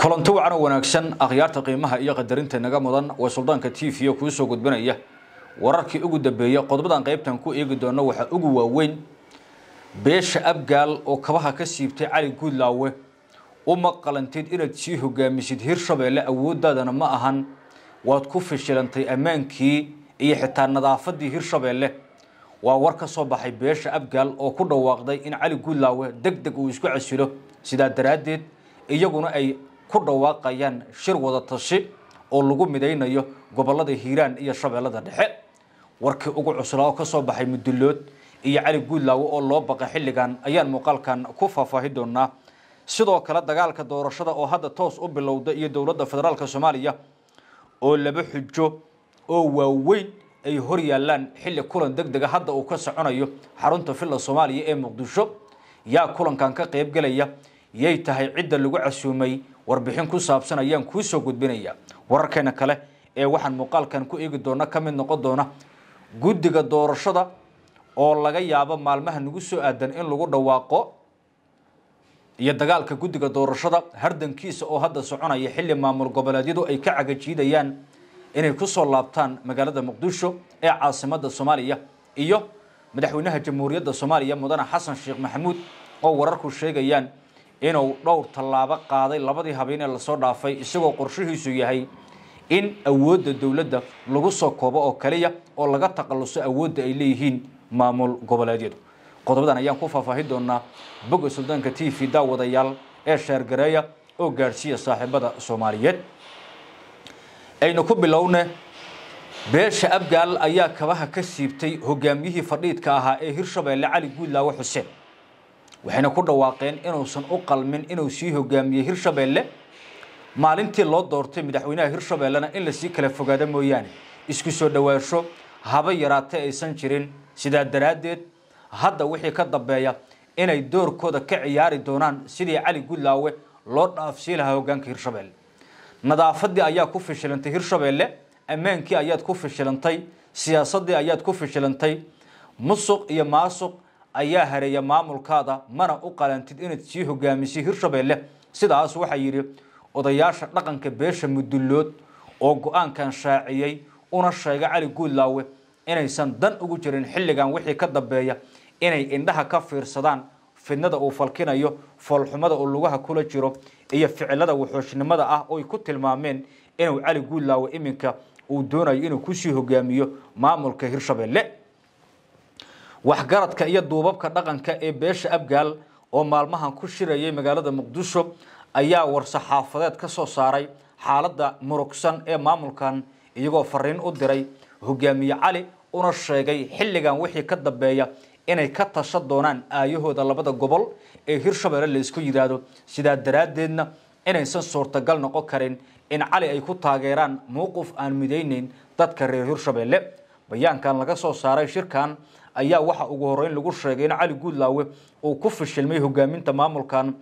kulanti wacan oo wanaagsan akhyaarta qiimaha iyo qadarinta naga mudan ee suldaanka t v kuu soo gudbinaya wararkii ugu dambeeya qodobadan qaybtan ku eegi doono waxaa ugu waaweyn beesha abgaal oo kabaha ka siibtay cali guudlaawe uma qalantid inaad sii hogaamisid hir shabeelle awooddaadana ma ahan waad ku fishilantay ammaankii iyo xitaa nadaafadii hirshabeelle waa war ka soo baxay beesha abgaal oo ku dhawaaqday in cali guudlaawe deg deg uu isku casilo sidaa daraaddeed iyaguna ay ku dhawaaqayaan shir wada tashi oo lagu midaynayo gobollada hiiraan iyo shabeellada dhexe warkii ugu cuslaa oo kasoo baxay mudulood iyo cali guudlaawo oo loo baqay xilligan ayaan muuqaalkan ku faahfaahi doonaa sidoo kale dagaalka doorashada oo hadda toos u bilowda iyo dowladda federaalk soomaaliya oo laba xujo oo waaweyn ay hor yaallaan xilli kulan deg dega hadda uu ka soconayo xarunta filla soomaaliya ee muqdisho yaa kulankan ka qaybgelaya yay tahay cidda lagu casuumay warbixin ku saabsan ayaan kuu soo gudbinayaa wararkeena kale ee waxaan muuqaalkan ku eegi doona ka mid noqon doona guddiga doorashada oo laga yaabo maalmaha nagu soo aadan in lagu dhawaaqo iyo dagaalka guddiga doorashada hardankiisa oo hadda soconaya xilli maamul goboleedyadu ay ka cagajiidayaan inay ku soo laabtaan magaalada muqdisho ee caasimada soomaaliya iyo madaxweynaha jamhuuriyadda soomaaliya mudane xasan sheekh maxamuud oo wararku sheegayaan inuu dhowr tallaabo qaaday labadii habeenee lasoo dhaafay isagoo qorshihiisu yahay in awoodda dowladda lagu soo koobo oo kaliya oo laga taqaluso awoodda ay leeyihiin maamul goboleedyadu qodobadan ayaan ku faahfaahin doonaa bogga suldaanka t v daawadayaal ee sheergareeya oo gaadhsiiya saaxiibada soomaaliyeed aynu ku bilowne beesha abgaal ayaa kabaha ka siibtay hogaamiyihii fadhiidka ahaa ee hirshabeelle cali guudlaawe xuseen waxayna ku dhawaaqeen inuusan u qalmin inuu sii hogaamiyey hirshabeelle maalintii loo doortay madaxweynaha hirshabeellena in lasii kala fogaado mooyaane isku soo dhowaansho haba yaraatee aysan jirin sidaa daraaddeed hadda wixii ka dambeeya inay doorkooda ka ciyaari doonaan sidii cali gudlaawe loo dhaafsii lahaa hogaanka hirshabeelle nadaafadii ayaa ku fishilantay hirshabeelle ammaankii ayaad ku fishilantay siyaasaddii ayaad ku fishilantay musuq iyo maasuq ayaa hareeya maamulkaada mana u qalantid inaad sii hogaamiso hirshabeelle sidaas waxaa yidhi odayaasha dhaqanka beesha mudullood oo go-aankan shaaciyey una sheega cali guudlaawe inaysan dan ugu jirin xilligan wixii ka dambeeya inay indhaha ka fiirsadaan fidnada uu falkinayo foolxumada uu lugaha kula jiro iyo ficilada wuxuushnimada ah oy ku tilmaameen inuu cali guudlaawe iminka uu doonayo inuu kusii hogaamiyo maamulka hirshabeelle waxgaradka iyo duubabka dhaqanka ee beesha abgaal oo maalmahan ku shirayay magaalada muqdisho ayaa war-saxaafadeed ka soo saaray xaaladda murugsan ee maamulkan iyagoo fariin u diray hogaamiye cali una sheegay xilligan wixii ka dambeeya inay ka tashan doonaan aayahooda labada gobol ee hirshabelle laysku yidhaahdo sidaa daraaddeedna inaysan suurtagal noqon karin in cali ay ku taageeraan mowqif aan midaynayn dadka reer hirshabelle bayaankan laga soo saaray shirkan ayaa waxa ugu horeyn lagu sheegay in cali guudlaawe uu ku fashilmay hogaaminta maamulkan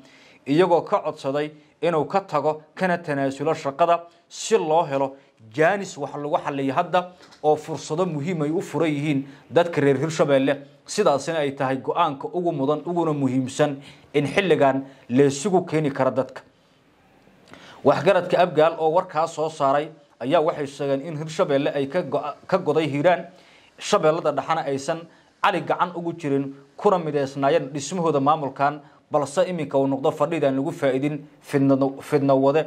iyagoo ka codsaday inuu ka tago kana tanaasulo shaqada si loo helo jaanis wax lagu xaliya hadda oo fursado muhiim ay u furan yihiin dadka reer hirshabeelle sidaasina ay tahay go-aanka ugu mudan uguna muhiimsan in xilligan leesugu keeni kara dadka waxgaradka abgaal oo warkaas soo saaray ayaa waxay sheegeen in hirshabeelle ay ka goday hiiraan shabeellada dhaxana aysan cali gacan ugu jirin kuna mideysnaayeen dhismahooda maamulkan balse iminka uu noqdo fadhiidaan lagu faa-iidin fidno wade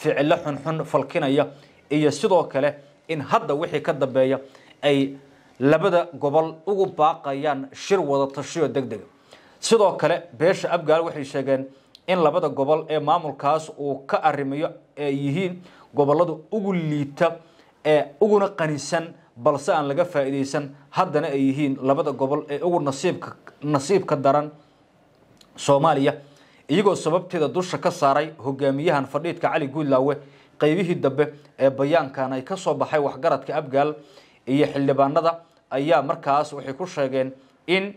ficillo xunxun falkinaya iyo sidoo kale in hadda wixii ka dambeeya ay labada gobol ugu baaqayaan shir wada tashiyo deg dega sidoo kale beesha abgaal waxay sheegeen in labada gobol ee maamulkaas uu ka arrimayo ee yihiin gobollada ugu liita ee uguna qanisan balse aan laga faa'iidaysan haddana ay yihiin labada gobol ee ugu nasiibka nasiibka daran soomaaliya iyagoo sababteeda dusha ka saaray hogaamiyahan fadhiidka cali guudlaawe qeybihii dambe ee bayaankan ay kasoo baxay waxgaradka abgaal iyo xildhibaanada ayaa markaas waxay ku sheegeen in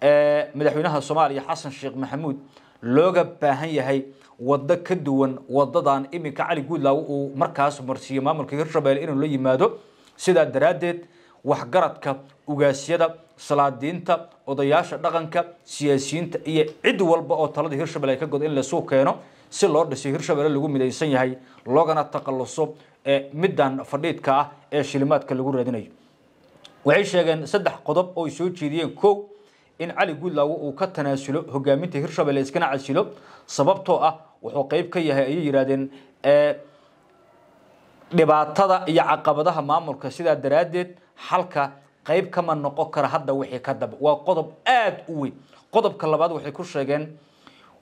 eh, madaxweynaha soomaaliya xasan sheekh maxamuud looga baahan yahay waddo ka duwan wadadan iminka cali guudlaawe uu markaas marsiiyo maamulka hirshabelle inuu la yimaado sidaa daraaddeed waxgaradka ugaasyada salaadiinta odayaasha dhaqanka siyaasiyiinta iyo cid walba oo talada hirshabelle ay ka godo in lasuu keeno si loo dhisay hirshabelle lagu midaysan yahay loogana ee middan fadhiidka ah ee shilimaadka lagu raadinayo waxay sheegeen saddex qodob oo soo jeediyeen kow in cali guudlaawo uu ka tanaasulo hogaaminta hirshabelle iskana casilo sababtoo ah wuxuu qeyb ka yahay ayay yidhaahdeen dhibaatada iyo caqabadaha maamulka sidaa daraaddeed xalka qayb kama noqon kara hadda wixii ka daba waa qodob aada u weyn qodobka labaad waxay ku sheegeen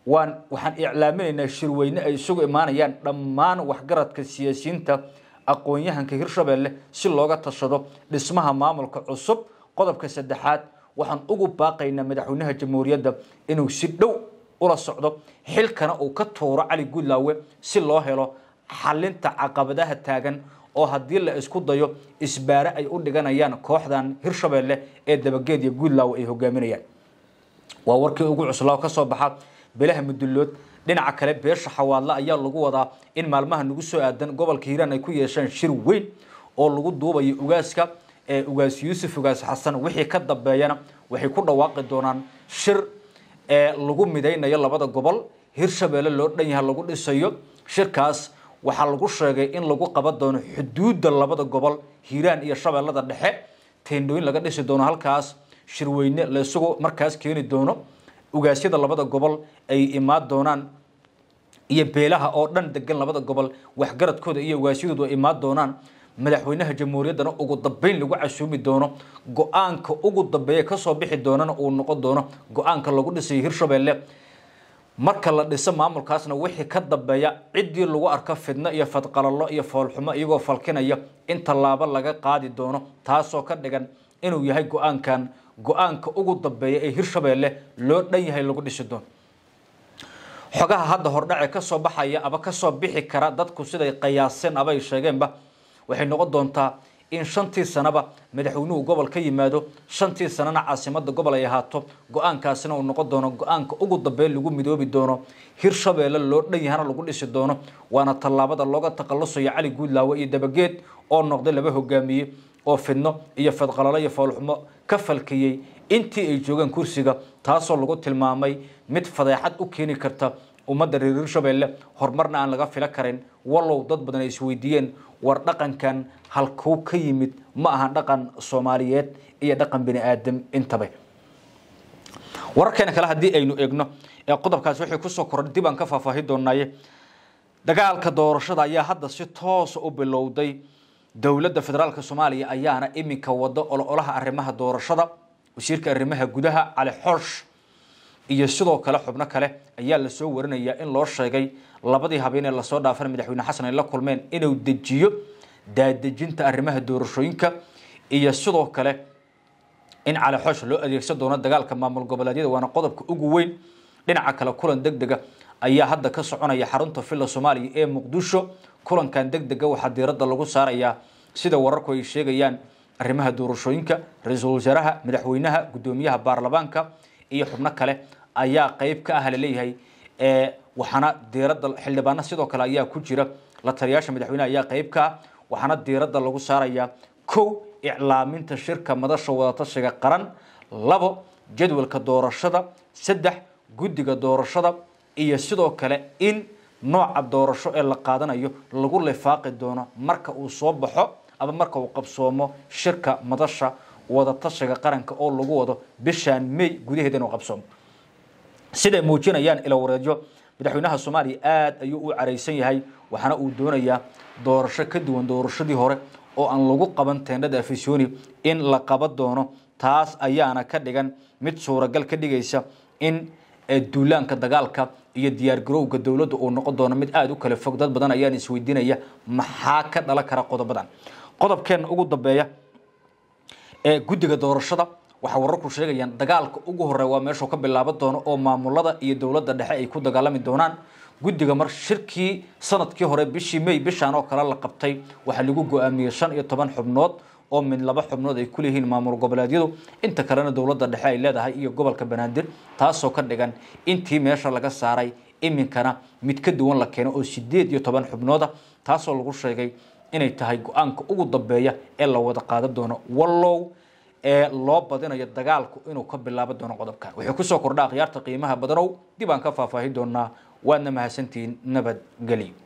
waan waxaan iclaaminaynaa shirweyne ay isugu imaanayaan dhammaan waxgaradka siyaasiyiinta aqoonyahanka yahanka hirshabelle si looga tashado dhismaha maamulka cusub qodobka saddexaad waxaan ugu baaqaynaa madaxweynaha jamhuuriyadda inuu si dhow ula socdo xilkana uu ka tuuro cali gudlaawe si loo helo xalinta caqabadaha taagan oo haddii la isku dayo isbaare ay u dhiganayaan kooxdan hirshabeelle ee dabageed iyo guudlaawo ay hogaaminayaan waa warkii ugu cuslaa ka soo baxa bilaha mudullood dhinaca kale beesha xawaadle ayaa lagu wadaa in maalmaha nagu soo aadan gobolka hiiraan ay ku yeesheen shir weyn oo lagu duubayo ugaaska ee ugaas yuusuf ugaas xasan wixii ka dambeeyana waxay ku dhawaaqi doonaan shir ee lagu midaynayo labada gobol hirshabeelle loo dhan yaha lagu dhisayo shirkaas waxaa lagu sheegay in lagu qaban doono xuduudda labada gobol hiiraan iyo shabeellada dhexe teendhooyin laga dhisi doono halkaas shirweyne la markaas keeni doono ugaasyada labada gobol ay imaan doonaan iyo beelaha oo dhan degan labada gobol waxgaradkooda iyo ugaasyadoodua imaan doonaan madaxweynaha jamhuuriyaddana ugu dambeyn lagu casuumi doono go-aanka ugu dambeeya kasoo bixi doonana uu noqon doono go-aanka lagu dhisay shabeelle marka la dhiso maamulkaasna wixii ka dambeeya ciddii lagu arko fidno iyo fadqalalo iyo foolxumo iyagoo falkinaya in tallaabo laga qaadi doono taasoo ka dhigan inuu yahay go-aankan go-aanka ugu dambeeya ee hirshabeelle loo dhan yahay lagu dhisi doono xogaha hadda hordhace ka soo baxaya aba kasoo bixi kara dadku siday qiyaaseen abay sheegeenba waxay noqon doontaa in shantii sanaba madaxweynuhu gobol ka yimaado shantii sanana caasimada gobol ay ahaato go-aankaasina uu noqon doono go-aanka ugu dambeyn lagu midoobi doono hirshabeelle loo dhan yahana lagu dhisi doono waana tallaabada looga takhalusayo cali guudlaawe iyo dabageed oo noqday laba hogaamiye oo fidno iyo fidqalalo iyo foolxumo ka falkiyey intii ay joogeen kursiga taasoo lagu tilmaamay mid fadeexad u keeni karta ummadda reer hirshabeelle horumarna aan laga filo karin wallow dad badan ay isweydiiyeen war dhaqankan halkuu ka yimid ma aha dhaqan soomaaliyeed iyo dhaqan bini aadam intaba wararkeena kale haddii aynu eegno ee qodobkaasi waxay kusoo koran dib aan ka faahfaahi doonaye dagaalka doorashada ayaa hadda si toosa u bilowday dowladda federaalk soomaaliya ayaana iminka wado ololaha arrimaha doorashada wasiirka arrimaha gudaha cali xoosh iyo sidoo kale xubno kale ayaa lasoo warinayaa in loo sheegay labadii habeen ee lasoo dhaafan madaxweyne xasan ay la kulmeen inuu dejiyo daadejinta arrimaha doorashooyinka iyo sidoo kale in cali xoosh loo adeegsan doono dagaalka maamul goboleedyada waana qodobka ugu weyn dhinaca kale kulan deg dega ayaa hadda ka soconaya xarunta villa soomaaliya ee muqdisho kulankan deg dega waxaa diiradda lagu saarayaa sida wararku ay sheegayaan arrimaha doorashooyinka ra-iisul wasaaraha madaxweynaha guddoomiyaha baarlamaanka iyo xubno kale ayaa qeyb ka ah laleeyahay waxaana diirada xildhibaano sidoo kale ayaa ku jira la taliyaasha madaxweyneha ayaa qeyb ka ah waxaana diiradda lagu saarayaa kow iclaaminta shirka madasha wadatashiga qaran labo jadwalka doorashada saddex guddiga doorashada iyo sidoo kale in nooca doorasho ee la qaadanayo lagu lifaaqi doono marka uu soo baxo ama marka uu qabsoomo shirka madasha wadatashiga qaranka oo lagu wado bishaan may gudaheeda inuu qabsoomo siday muujinayaan ilowareedyo madaxweynaha soomaaliya aada ayuu u caraysan yahay waxaana uu doonayaa doorasho ka duwan doorashadii hore oo aan lagu qaban teendhada afisoni in la qaba doono taas ayaana ka dhigan mid suuragal ka dhigaysa in eh, duulaanka dagaalka iyo diyaargarowga dowladda uu noqon doono mid aada u kala fog dad badan ayaan isweydiinaya maxaa ka dhalan kara qodobadan qodobkeenna ugu dambeeya guddiga doorashada waxay wararku sheegayaan dagaalka ugu horeya waa meeshuu ka bilaaban doono oo maamulada iyo dowladda dhexe ay ku dagaalami doonaan guddiga mar shirkii sanadkii hore bishii may bishaan oo kale la qabtay waxaa lagu go-aamiyey shan iyo toban xubnood oo mid laba xubnood ay kuleeyihiin maamul goboleedyadu inta kalena dowladda dhexe ay leedahay iyo gobolka banaadir taasoo ka dhigan intii meesha laga saaray iminkana mid ka duwan la keeno oo sideed iyo toban xubnooda taasoo lagu sheegay inay tahay go-aanka ugu dambeeya ee la wada qaadan doono wallow ee loo badinayo dagaalku inuu ka bilaaban doono qodobkan wuxuu kusoo kordha akhyaarta qiimaha badanow dib aan ka faahfaahin doonaa waadna mahadsantihiin nabadgelyo